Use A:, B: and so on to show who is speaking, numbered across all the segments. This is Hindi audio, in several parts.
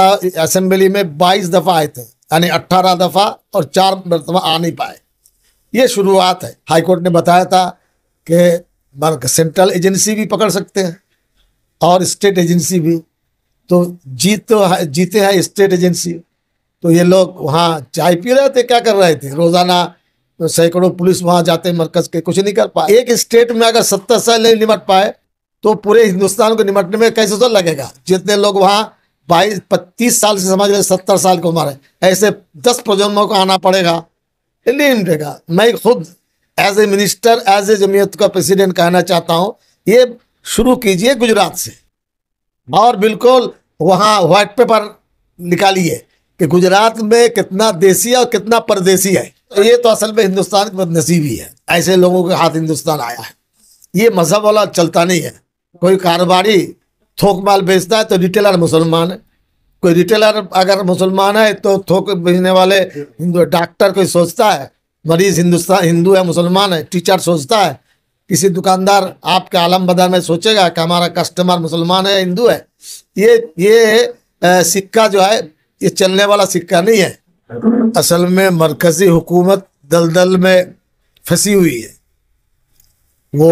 A: असेंबली में बाईस दफ़ा आए थे यानी अट्ठारह दफ़ा और चार मरतबा आ नहीं पाए ये शुरुआत है हाईकोर्ट ने बताया था कि सेंट्रल एजेंसी भी पकड़ सकते हैं और स्टेट एजेंसी भी तो जीत तो जीते हैं स्टेट एजेंसी तो ये लोग वहाँ चाय पी रहे थे क्या कर रहे थे रोज़ाना तो सैकड़ों पुलिस वहाँ जाते हैं मरकज़ के कुछ नहीं कर पाए एक स्टेट में अगर सत्तर साल नहीं निमट पाए तो पूरे हिंदुस्तान को निमटने में कैसे सर तो लगेगा जितने लोग वहाँ बाईस पच्चीस साल से समझ रहे सत्तर साल की उम्र है ऐसे दस प्रजन्मों को आना पड़ेगा नहीं देगा मैं खुद as a minister as a Jamiat का प्रेसिडेंट कहना चाहता हूँ ये शुरू कीजिए गुजरात से और बिल्कुल वहाँ व्हाइट पेपर निकालिए कि गुजरात में कितना देसी है और कितना परदेसी है तो ये तो असल में हिंदुस्तान की बदनसीबी है ऐसे लोगों के हाथ हिंदुस्तान आया है ये मजहब वाला चलता नहीं है कोई कारोबारी थोक माल बेचता है तो रिटेलर मुसलमान है कोई रिटेलर अगर मुसलमान है तो थोक बेचने वाले डॉक्टर कोई सोचता है मरीज हिंदुस्तान हिंदू है मुसलमान है टीचर सोचता है किसी दुकानदार आपके आलम बदर में सोचेगा कि हमारा कस्टमर मुसलमान है हिंदू है ये ये सिक्का जो है ये चलने वाला सिक्का नहीं है असल में मरकज़ी हुकूमत दलदल में फंसी हुई है वो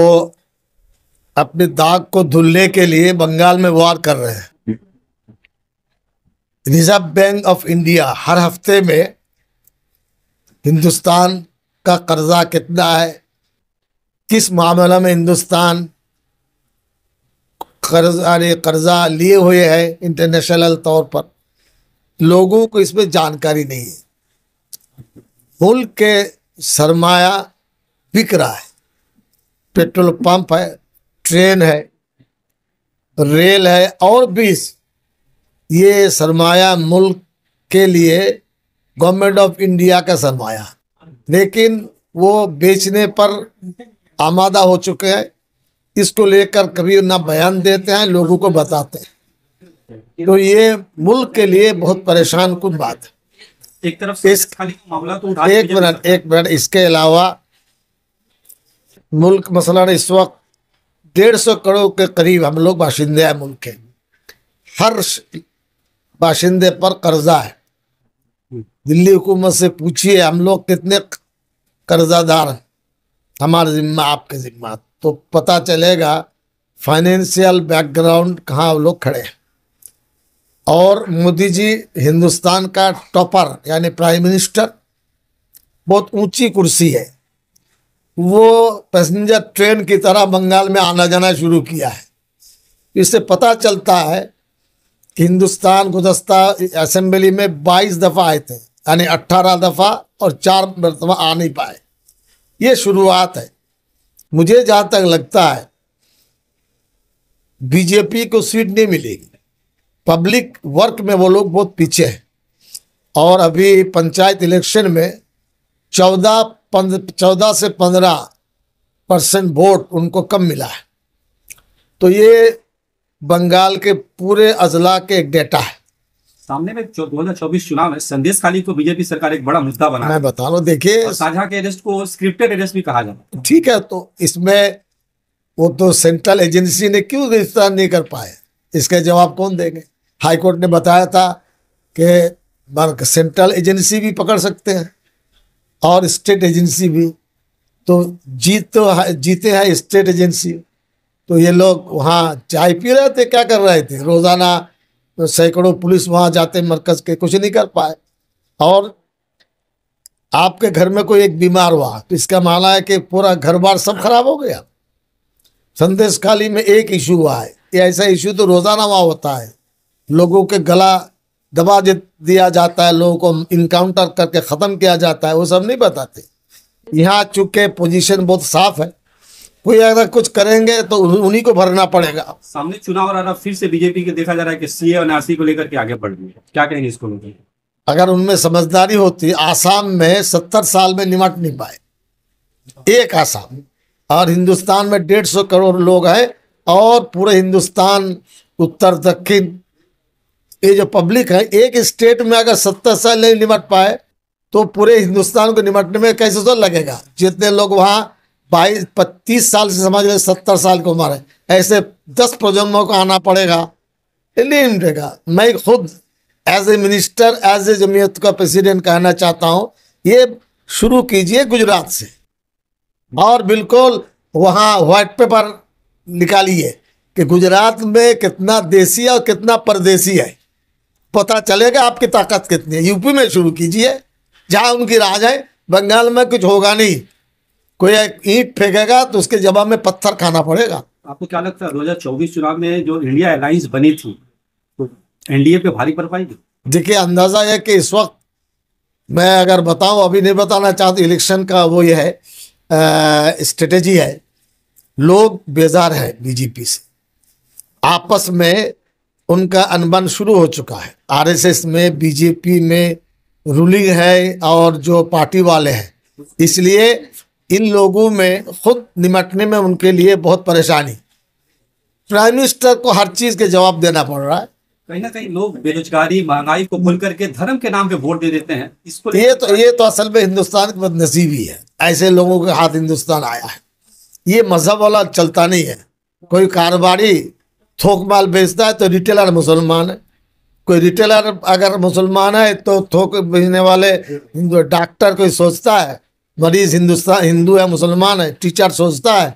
A: अपने दाग को धुलने के लिए बंगाल में वार कर रहे हैं रिजर्व बैंक ऑफ इंडिया हर हफ्ते में हिंदुस्तान का कर्जा कितना है किस मामला में हिंदुस्तान कर्जा कर्जा लिए हुए है इंटरनेशनल तौर पर लोगों को इसमें जानकारी नहीं है मुल्क के सरमाया बिक रहा है पेट्रोल पंप है ट्रेन है रेल है और बीस ये सरमाया मुल्क के लिए गवर्नमेंट ऑफ इंडिया का सरमाया लेकिन वो बेचने पर आमादा हो चुके हैं इसको लेकर कभी ना बयान देते हैं लोगों को बताते हैं तो ये मुल्क के लिए बहुत परेशान कुछ बात है एक तरफ से इस मामला तो एक मिनट एक मिनट इसके अलावा मुल्क मसला इस वक्त डेढ़ सौ करोड़ के करीब हम लोग बाशिंदे हैं मुल्क के हर बाशिंदे पर कर्जा है दिल्ली हुकूमत से पूछिए हम लोग कितने कर्जादार हैं हमारे जिम्मा आपके जिम्मा तो पता चलेगा फाइनेंशियल बैकग्राउंड कहाँ लोग खड़े हैं और मोदी जी हिंदुस्तान का टॉपर यानी प्राइम मिनिस्टर बहुत ऊंची कुर्सी है वो पैसेंजर ट्रेन की तरह बंगाल में आना जाना शुरू किया है इससे पता चलता है कि हिंदुस्तान गुजस्ता असेंबली में 22 दफ़ा आए थे यानी 18 दफ़ा और चार मरतबा आ नहीं पाए ये शुरुआत है मुझे जहाँ तक लगता है बीजेपी को सीट नहीं मिलेगी पब्लिक वर्क में वो लोग बहुत पीछे हैं और अभी पंचायत इलेक्शन में चौदह चौदह से पंद्रह परसेंट वोट उनको कम मिला है तो ये बंगाल के पूरे अजला के एक डेटा है
B: सामने में दो हजार चौबीस चुनाव है संदेश खाली को बीजेपी सरकार एक बड़ा मुद्दा बना मैं बता रहा देखिए साझा के अरेस्ट को स्क्रिप्टेड अरेस्ट भी कहा जाता है ठीक है तो इसमें
A: वो तो सेंट्रल एजेंसी ने क्यों गिरफ्तार नहीं कर पाए इसका जवाब कौन देंगे हाईकोर्ट ने बताया था कि सेंट्रल एजेंसी भी पकड़ सकते हैं और स्टेट एजेंसी भी तो जीत तो जीते हैं स्टेट एजेंसी तो ये लोग वहाँ चाय पी रहे थे क्या कर रहे थे रोज़ाना तो सैकड़ों पुलिस वहाँ जाते मरकज के कुछ नहीं कर पाए और आपके घर में कोई एक बीमार हुआ तो इसका माना है कि पूरा घर बार सब खराब हो गया संदेश खाली में एक इशू हुआ है ये ऐसा इशू तो रोज़ाना वहाँ होता है लोगों के गला दबा दिया जाता है लोगों को इनकाउंटर करके ख़त्म किया जाता है वो सब नहीं बताते यहाँ चूँकि पोजीशन बहुत साफ है कोई अगर कुछ करेंगे तो उन्हीं
B: को भरना पड़ेगा सामने चुनाव आ रहा फिर से बीजेपी के देखा जा रहा है कि सीए और नासी को लेकर के आगे बढ़ रही है क्या कहेंगे इसको
A: अगर उनमें समझदारी होती आसाम में सत्तर साल में निमट नहीं पाए एक आसाम और हिंदुस्तान में डेढ़ सौ करोड़ लोग हैं और पूरे हिंदुस्तान उत्तर दक्षिण ये जो पब्लिक है एक स्टेट में अगर सत्तर साल नहीं निमट पाए तो पूरे हिंदुस्तान को निमटने में कैसे तो लगेगा जितने लोग वहाँ बाईस पच्चीस साल से समझ रहे सत्तर साल की उम्र है ऐसे दस प्रजन्मों को आना पड़ेगा नहीं निमटेगा मैं खुद as a minister as a Jamiat का प्रेसिडेंट कहना चाहता हूँ ये शुरू कीजिए गुजरात से और बिल्कुल वहाँ वाइट पेपर निकालिए कि गुजरात में कितना देसी और कितना परदेसी है पता चलेगा आपकी ताकत कितनी है यूपी में शुरू कीजिए जहाँ उनकी राज है बंगाल में
B: कुछ होगा नहीं कोई ईंट फेंकेगा तो उसके जवाब में पत्थर खाना पड़ेगा आपको क्या लगता है 2024 चुनाव में जो इंडिया अलायंस बनी थी एनडीए तो पे भारी पड़ पाएगी देखिए अंदाजा है कि इस वक्त मैं अगर बताऊं अभी नहीं बताना चाहता इलेक्शन
A: का वो ये है स्ट्रेटेजी है लोग बेजार है बीजेपी से आपस में उनका अनबन शुरू हो चुका है आरएसएस में बीजेपी में रूलिंग है और जो पार्टी वाले हैं इसलिए इन लोगों में खुद निमटने में उनके लिए बहुत परेशानी प्राइम मिनिस्टर को हर चीज़ के जवाब देना पड़ रहा है
B: कहीं ना कहीं लोग बेरोजगारी महंगाई को भूल करके धर्म के नाम पे वोट दे देते हैं इसको
A: ये तो ये तो असल में हिंदुस्तान की बदनसीबी है ऐसे लोगों के हाथ हिंदुस्तान आया है ये मजहब वाला चलता नहीं है कोई कारोबारी थोक माल बेचता है तो रिटेलर मुसलमान है कोई रिटेलर अगर मुसलमान है तो थोक बेचने वाले डॉक्टर कोई सोचता है मरीज हिंदुस्तान हिंदू है मुसलमान है टीचर सोचता है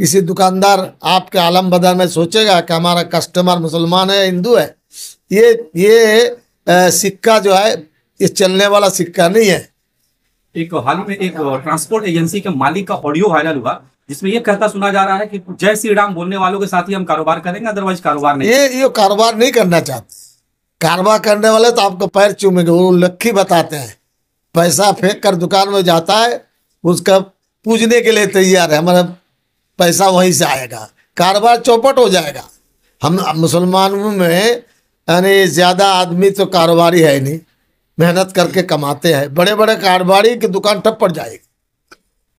A: किसी दुकानदार आपके आलम बदल में सोचेगा कि हमारा कस्टमर मुसलमान है हिंदू है ये ये सिक्का जो है
B: ये चलने वाला सिक्का नहीं है एक हाल में एक ट्रांसपोर्ट एजेंसी के मालिक का ऑडियो वायरल हुआ जिसमें ये कहता सुना जा रहा है कि जय श्री राम बोलने वालों के साथ ही हम कारोबार करेंगे अदरवाइज कारोबार नहीं ये ये कारोबार नहीं करना चाहते कारोबार
A: करने वाले तो आपको पैर चूमेंगे वो लक्की बताते हैं पैसा फेंक कर दुकान में जाता है उसका पूजने के लिए तैयार है हमारा पैसा वहीं से आएगा कारोबार चौपट हो जाएगा हम मुसलमानों में यानी ज़्यादा आदमी तो कारोबारी है नहीं मेहनत करके कमाते हैं बड़े बड़े कारोबारी की दुकान ठप पड़ जाएगी